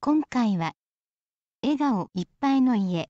今回は笑顔いっぱいの家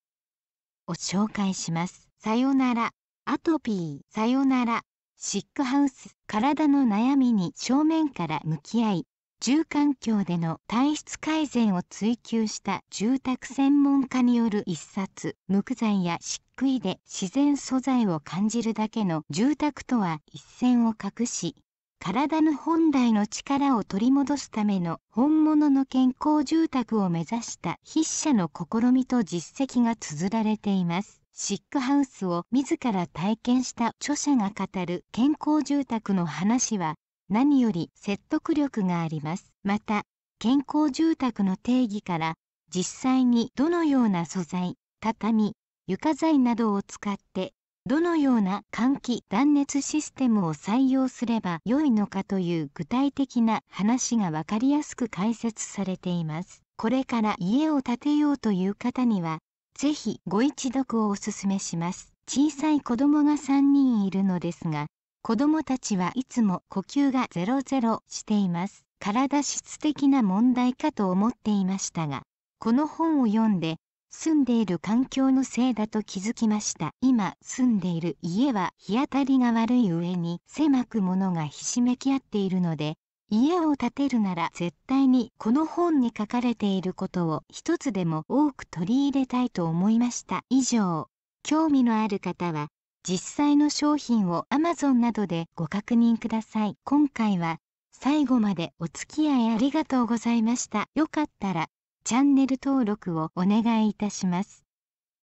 を紹介しますさよならアトピーさよならシックハウス体の悩みに正面から向き合い住環境での体質改善を追求した住宅専門家による一冊無垢材や漆喰で自然素材を感じるだけの住宅とは一線を画し体の本来の力を取り戻すための本物の健康住宅を目指した筆者の試みと実績が綴られています。シックハウスを自ら体験した著者が語る健康住宅の話は何より説得力があります。また、健康住宅の定義から実際にどのような素材、畳、床材などを使ってどのような換気断熱システムを採用すれば良いのかという具体的な話が分かりやすく解説されています。これから家を建てようという方には、ぜひご一読をお勧めします。小さい子供が3人いるのですが、子供たちはいつも呼吸がゼロゼロしています。体質的な問題かと思っていましたが、この本を読んで住んでいる環境のせいだと気づきました今住んでいる家は日当たりが悪い上に狭く物がひしめき合っているので家を建てるなら絶対にこの本に書かれていることを一つでも多く取り入れたいと思いました以上興味のある方は実際の商品を Amazon などでご確認ください今回は最後までお付き合いありがとうございましたよかったらチャンネル登録をお願いいたします。